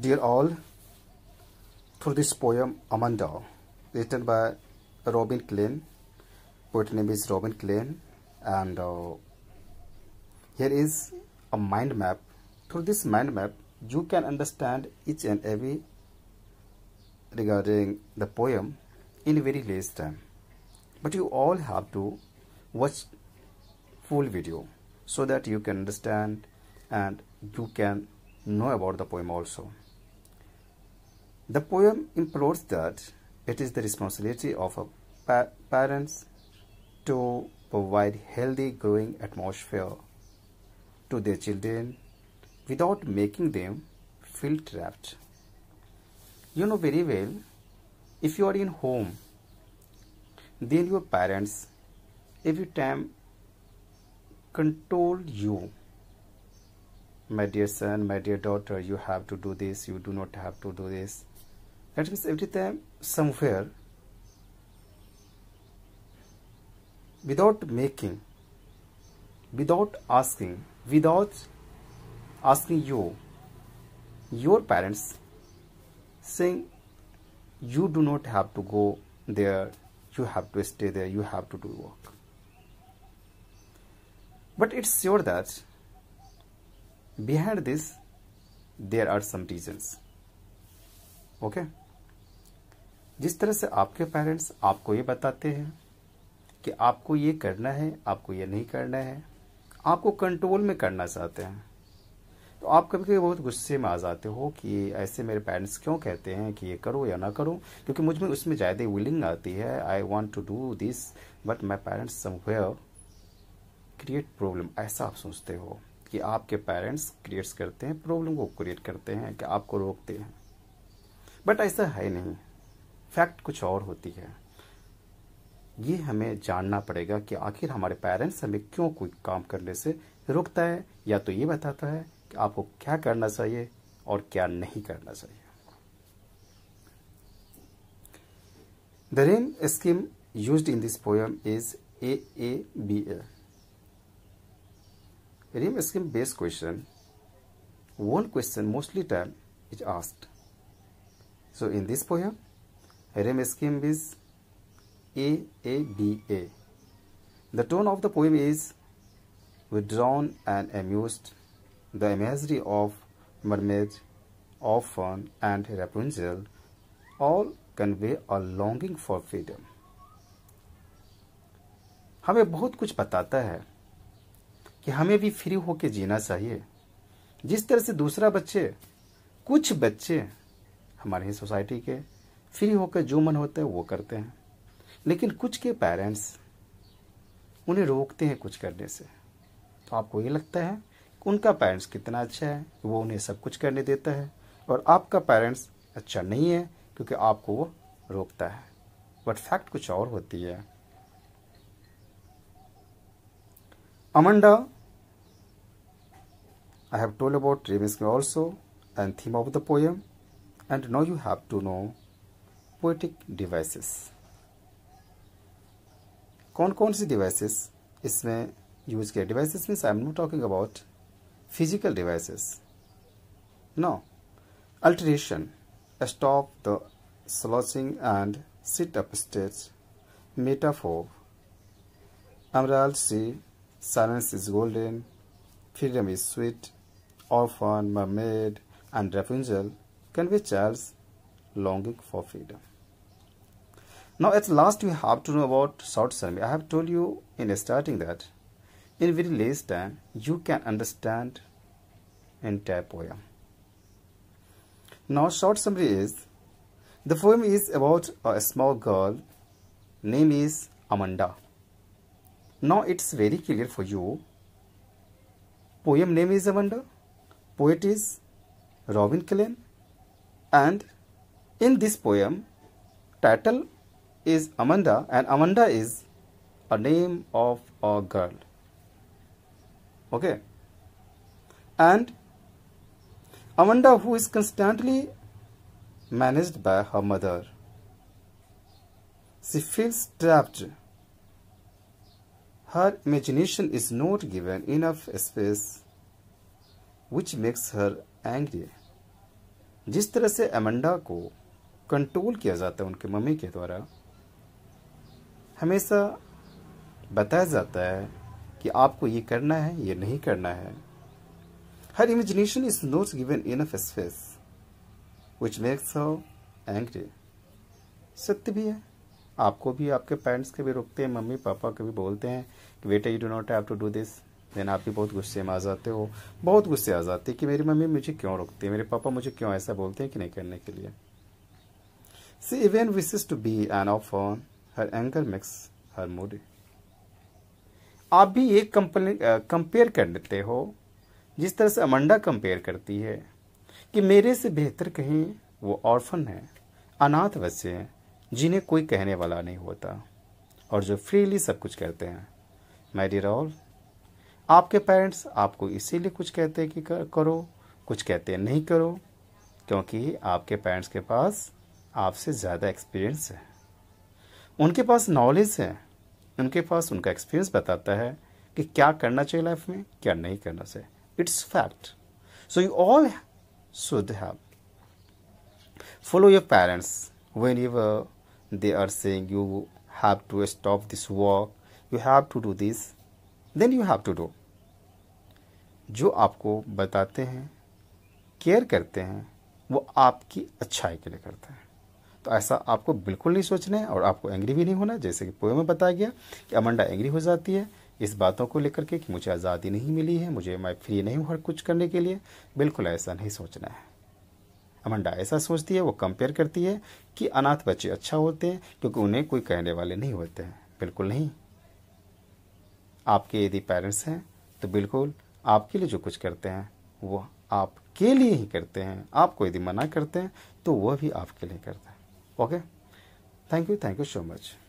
Dear all, through this poem Amanda, written by Robin Klein, poet name is Robin Klein, and uh, here is a mind map. Through this mind map, you can understand each and every regarding the poem in very less time. But you all have to watch full video so that you can understand and you can know about the poem also. The poem implores that it is the responsibility of pa parents to provide healthy growing atmosphere to their children without making them feel trapped. You know very well, if you are in home, then your parents every time control you. My dear son, my dear daughter, you have to do this, you do not have to do this that means every time somewhere without making without asking without asking you your parents saying you do not have to go there you have to stay there you have to do work but it's sure that behind this there are some reasons okay जिस तरह से आपके parents आपको ये बताते हैं कि आपको ये करना है आपको ये नहीं करना है आपको कंट्रोल में करना चाहते हैं तो आप कभी कभी बहुत गुस्से में आ जाते हो कि ऐसे मेरे पेरेंट्स क्यों कहते हैं कि ये करो या ना करो क्योंकि मुझ में उसमें ज़्यादा विलिंग आती है I want to do this but my parents somewhere create problem ऐसा आप सोचते हो कि आपके पेरेंट्स क्रिएट्स करते हैं प्रॉब्लम को क्रिएट करते हैं कि आपको रोकते हैं बट ऐसा है नहीं फैक्ट कुछ और होती है ये हमें जानना पड़ेगा कि आखिर हमारे पेरेंट्स हमें क्यों कोई काम करने से रोकता है या तो ये बताता है कि आपको क्या करना चाहिए और क्या नहीं करना चाहिए the rhyme scheme use in this poem is a A B A rhyme scheme based question one question mostly time is asked so in this poem rhyme scheme is a a b a the tone of the poem is withdrawn and amused the imagery of mermaid orphan and rapunzel all convey a longing for freedom हमें बहुत कुछ बताता है कि हमें भी free होके जीना चाहिए जिस तरह से दूसरा बच्चे कुछ बच्चे हमारे ही सोसाइटी के फ्री होकर जो मन होता है वो करते हैं लेकिन कुछ के पेरेंट्स उन्हें रोकते हैं कुछ करने से तो आपको ये लगता है कि उनका पेरेंट्स कितना अच्छा है वो उन्हें सब कुछ करने देता है और आपका पेरेंट्स अच्छा नहीं है क्योंकि आपको वो रोकता है बट फैक्ट कुछ और होती है Amanda have have about about dreaming also and theme of the poem and know you have to know poetic devices कौन कौन सी devices इसमें यूज किया devices means I am not talking about physical devices no stop the slouching and sit up straight. metaphor emerald sea silence is golden freedom is sweet orphan mermaid and rapunzel convey charles longing for freedom now at last we have to know about short summary. I have told you in starting that in very less time you can understand entire poem. Now short summary is the poem is about a small girl name is Amanda. Now it's very clear for you. Poem name is Amanda. Poet is Robin Cullen and in this poem title is Amanda and Amanda is a name of a girl. Okay. And Amanda who is constantly managed by her mother. She feels trapped. Her imagination is not given enough space which makes her angry. जिस तरह से Amanda को control किया जाता है उनके mummy के द्वारा हमेशा बताया जाता है कि आपको ये करना है ये नहीं करना है हर imagination is not given a space which makes angry सत्य भी है आपको भी आपके पेरेंट्स के भी रोकते हैं मम्मी पापा कभी भी बोलते हैं कि बेटा you do not have to do this then आप भी बहुत गुस्से में आ जाते हो बहुत गुस्से आ जाते हैं कि मेरी मम्मी मुझे क्यों रोकती है मेरे पापा मुझे क्यों ऐसा बोलते हैं कि नहीं करने के लिए she even wishes to be an off on her anchor max her mode आप भी कंपनी कंपेयर कर लेते हो जिस तरह से अमंडा कंपेयर करती है कि मेरे से बेहतर कहीं वो ऑर्फन है अनाथ बच्चे हैं जिन्हें कोई कहने वाला नहीं होता और जो फ्रीली सब कुछ कहते हैं मैरी रॉल आपके पेरेंट्स आपको इसीलिए कुछ कहते हैं कि करो कुछ कहते हैं नहीं करो क्योंकि आपके पेरेंट्स के पास आपसे ज़्यादा एक्सपीरियंस है उनके पास नॉलेज है उनके पास उनका एक्सपीरियंस बताता है कि क्या करना चाहिए लाइफ में क्या नहीं करना चाहिए it's fact so you all should have follow your parents when you they are saying you have to stop this walk you have to do this then you have to do जो आपको बताते हैं care करते हैं वो आपकी अच्छाई के लिए करते हैं तो ऐसा आपको बिल्कुल नहीं सोचना है और आपको एंग्री भी नहीं होना जैसे कि पोए में बताया गया कि अमंडा एंग्री हो जाती है इस बातों को लेकर के कि मुझे आज़ादी नहीं मिली है मुझे मैं फ्री नहीं हूँ हर कुछ करने के लिए बिल्कुल ऐसा नहीं सोचना है अमंडा ऐसा सोचती है वो कंपेयर करती है कि अनाथ बच्चे अच्छा होते हैं क्योंकि उन्हें कोई कहने वाले नहीं होते हैं बिल्कुल नहीं आपके यदि पेरेंट्स हैं तो बिल्कुल आपके लिए जो कुछ करते हैं वो आपके लिए ही करते हैं आपको यदि मना करते हैं तो वह भी आपके लिए करते हैं okay thank you thank you so much